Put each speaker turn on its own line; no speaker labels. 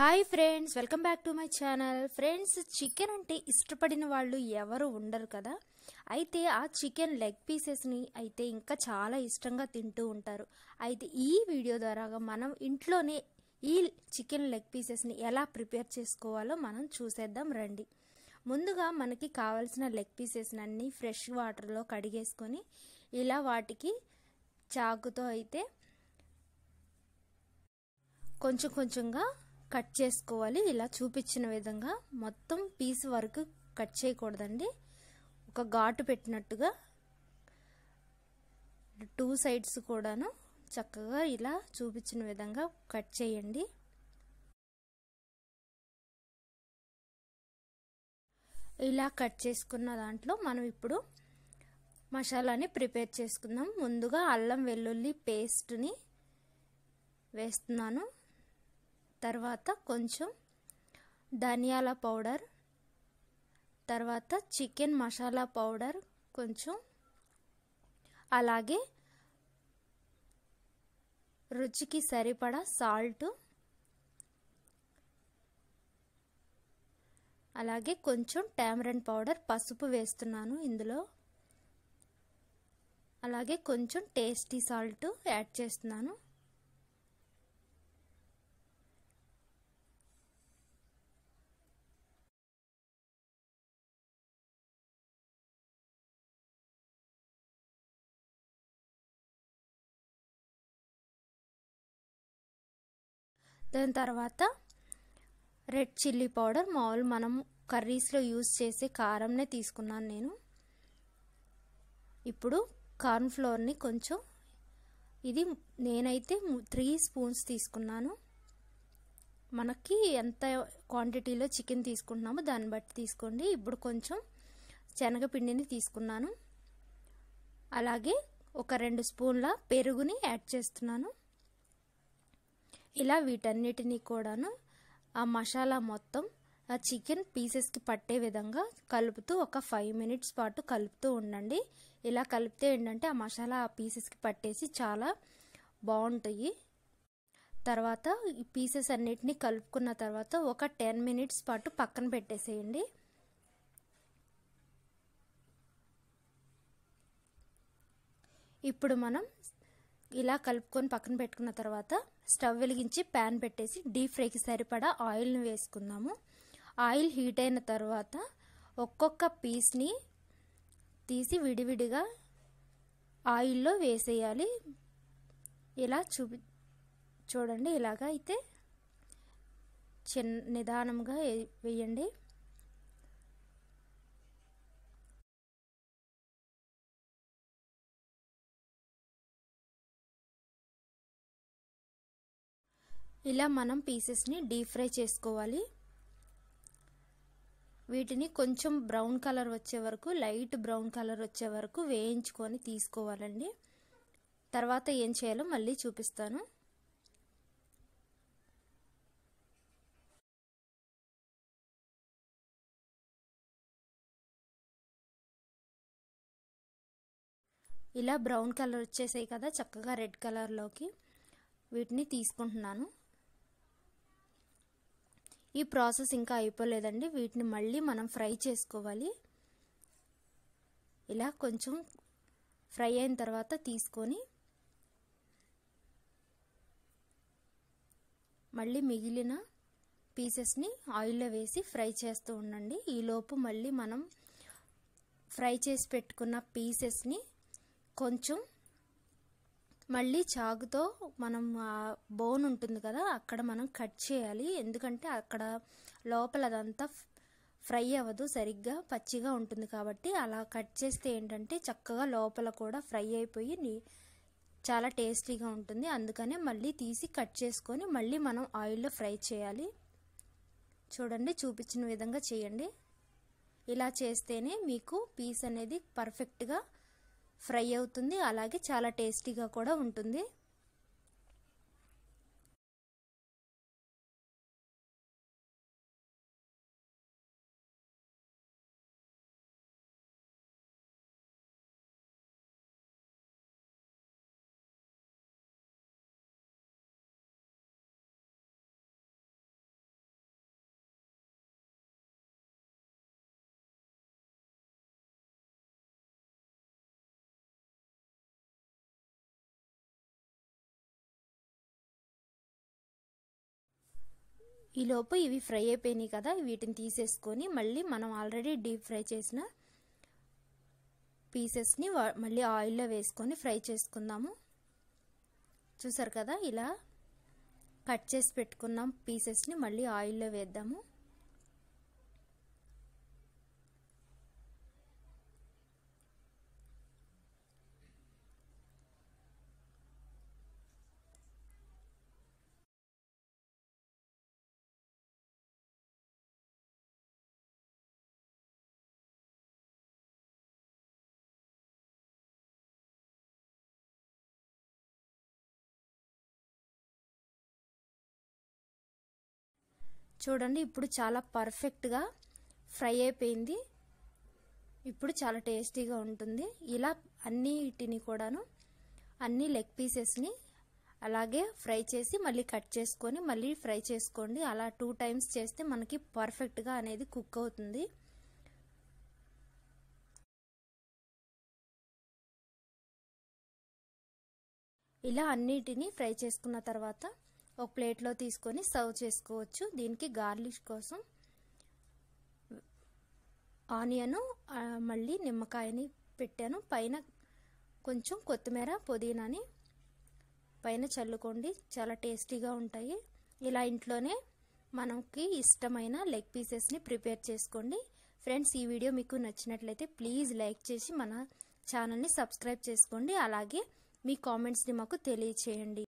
hi friends welcome back to my channel friends chicken అంటే ఇష్టపడిన వాళ్ళు ఎవరు ఉండరు కదా అయితే ఆ చికెన్ లెగ్ పీసెస్ని అయితే ఇంకా చాలా ఇష్టంగా తింటూ ఉంటారు అయితే ఈ వీడియో ద్వారా మనం ఇంట్లోనే ఈ చికెన్ లెగ్ పీసెస్ని ఎలా ప్రిపేర్ చేసుకోవాలో మనం చూసేద్దాం రండి ముందుగా మనకి కావాల్సిన లెగ్ పీసెస్ని అన్నీ ఫ్రెష్ వాటర్లో కడిగేసుకొని ఇలా వాటికి చాకుతో అయితే కొంచెం కొంచెంగా కట్ చేసుకోవాలి ఇలా చూపించిన విధంగా మొత్తం పీస్ వరకు కట్ చేయకూడదండి ఒక ఘాటు పెట్టినట్టుగా టూ సైడ్స్ కూడాను చక్కగా ఇలా చూపించిన విధంగా కట్ చేయండి ఇలా కట్ చేసుకున్న దాంట్లో మనం ఇప్పుడు మసాలాని ప్రిపేర్ చేసుకుందాం ముందుగా అల్లం వెల్లుల్లి పేస్ట్ని వేస్తున్నాను తర్వాత కొంచెం ధనియాల పౌడర్ తర్వాత చికెన్ మసాలా పౌడర్ కొంచెం అలాగే రుచికి సరిపడా సాల్ట్ అలాగే కొంచెం టామరన్ పౌడర్ పసుపు వేస్తున్నాను ఇందులో అలాగే కొంచెం టేస్టీ సాల్ట్ యాడ్ చేస్తున్నాను
దాని తర్వాత
రెడ్ చిల్లీ పౌడర్ మామూలు మనం కర్రీస్లో యూజ్ చేసే కారంనే తీసుకున్నాను నేను ఇప్పుడు కార్న్ఫ్లోర్ని కొంచెం ఇది నేనైతే త్రీ స్పూన్స్ తీసుకున్నాను మనకి ఎంత క్వాంటిటీలో చికెన్ తీసుకుంటున్నామో దాన్ని బట్టి తీసుకోండి ఇప్పుడు కొంచెం శనగపిండిని తీసుకున్నాను అలాగే ఒక రెండు స్పూన్ల పెరుగుని యాడ్ చేస్తున్నాను ఇలా వీటన్నిటినీ కూడాను ఆ మసాలా మొత్తం ఆ చికెన్ పీసెస్కి పట్టే విధంగా కలుపుతూ ఒక ఫైవ్ మినిట్స్ పాటు కలుపుతూ ఉండండి ఇలా కలిపితే ఏంటంటే ఆ మసాలా ఆ పీసెస్కి పట్టేసి చాలా బాగుంటాయి తర్వాత ఈ పీసెస్ అన్నిటినీ కలుపుకున్న తర్వాత ఒక టెన్ మినిట్స్ పాటు పక్కన పెట్టేసేయండి ఇప్పుడు మనం ఇలా కలుపుకొని పక్కన పెట్టుకున్న తర్వాత స్టవ్ వెలిగించి ప్యాన్ పెట్టేసి డీప్ ఫ్రైకి సరిపడా ఆయిల్ని వేసుకుందాము ఆయిల్ హీట్ అయిన తర్వాత ఒక్కొక్క పీస్ని తీసి విడివిడిగా ఆయిల్లో వేసేయాలి ఇలా చూపి చూడండి ఇలాగ అయితే చిన్న నిదానంగా వేయండి
ఇలా మనం పీసెస్ని డీప్
ఫ్రై చేసుకోవాలి వీటిని కొంచెం బ్రౌన్ కలర్ వచ్చే వరకు లైట్ బ్రౌన్ కలర్ వచ్చే వరకు వేయించుకొని తీసుకోవాలండి తర్వాత ఏం చేయాలో మళ్ళీ చూపిస్తాను
ఇలా బ్రౌన్ కలర్ వచ్చేసాయి కదా
చక్కగా రెడ్ కలర్లోకి వీటిని తీసుకుంటున్నాను ఈ ప్రాసెస్ ఇంకా అయిపోలేదండి వీటిని మళ్ళీ మనం ఫ్రై చేసుకోవాలి ఇలా కొంచెం ఫ్రై అయిన తర్వాత తీసుకొని మళ్ళీ మిగిలిన పీసెస్ని ఆయిల్లో వేసి ఫ్రై చేస్తూ ఉండండి ఈలోపు మళ్ళీ మనం ఫ్రై చేసి పెట్టుకున్న పీసెస్ని కొంచెం మళ్ళీ చాకుతో మనం బోన్ ఉంటుంది కదా అక్కడ మనం కట్ చేయాలి ఎందుకంటే అక్కడ లోపల అదంతా ఫ్రై అవ్వదు సరిగ్గా పచ్చిగా ఉంటుంది కాబట్టి అలా కట్ చేస్తే ఏంటంటే చక్కగా లోపల కూడా ఫ్రై అయిపోయి చాలా టేస్టీగా ఉంటుంది అందుకనే మళ్ళీ తీసి కట్ చేసుకొని మళ్ళీ మనం ఆయిల్లో ఫ్రై చేయాలి చూడండి చూపించిన విధంగా చేయండి ఇలా చేస్తేనే మీకు పీస్ అనేది పర్ఫెక్ట్గా ఫ్రై అవుతుంది అలాగే చాలా టేస్టీగా కూడా ఉంటుంది ఈలోపు ఇవి ఫ్రై అయిపోయినాయి కదా వీటిని తీసేసుకొని మళ్ళీ మనం ఆల్రెడీ డీప్ ఫ్రై చేసిన పీసెస్ని మళ్ళీ ఆయిల్లో వేసుకొని ఫ్రై చేసుకుందాము చూసారు కదా ఇలా కట్ చేసి పెట్టుకున్నాం పీసెస్ని మళ్ళీ ఆయిల్లో వేద్దాము చూడండి ఇప్పుడు చాలా పర్ఫెక్ట్గా ఫ్రై అయిపోయింది ఇప్పుడు చాలా టేస్టీగా ఉంటుంది ఇలా అన్నిటిని కూడాను అన్ని లెగ్ పీసెస్ని అలాగే ఫ్రై చేసి మళ్ళీ కట్ చేసుకొని మళ్ళీ ఫ్రై చేసుకోండి అలా టూ టైమ్స్ చేస్తే మనకి పర్ఫెక్ట్గా అనేది కుక్ అవుతుంది ఇలా అన్నిటినీ ఫ్రై చేసుకున్న తర్వాత ఒక ప్లేట్లో తీసుకొని సర్వ్ చేసుకోవచ్చు దీనికి గార్లిష్ కోసం ఆనియను మళ్ళీ నిమ్మకాయని పెట్టాను పైన కొంచెం కొత్తిమీర పుదీనాని పైన చల్లుకోండి చాలా టేస్టీగా ఉంటాయి ఇలా ఇంట్లోనే మనకి ఇష్టమైన లెగ్ పీసెస్ని ప్రిపేర్ చేసుకోండి ఫ్రెండ్స్ ఈ వీడియో మీకు నచ్చినట్లయితే ప్లీజ్ లైక్ చేసి మన ఛానల్ని సబ్స్క్రైబ్ చేసుకోండి అలాగే మీ కామెంట్స్ని
మాకు తెలియచేయండి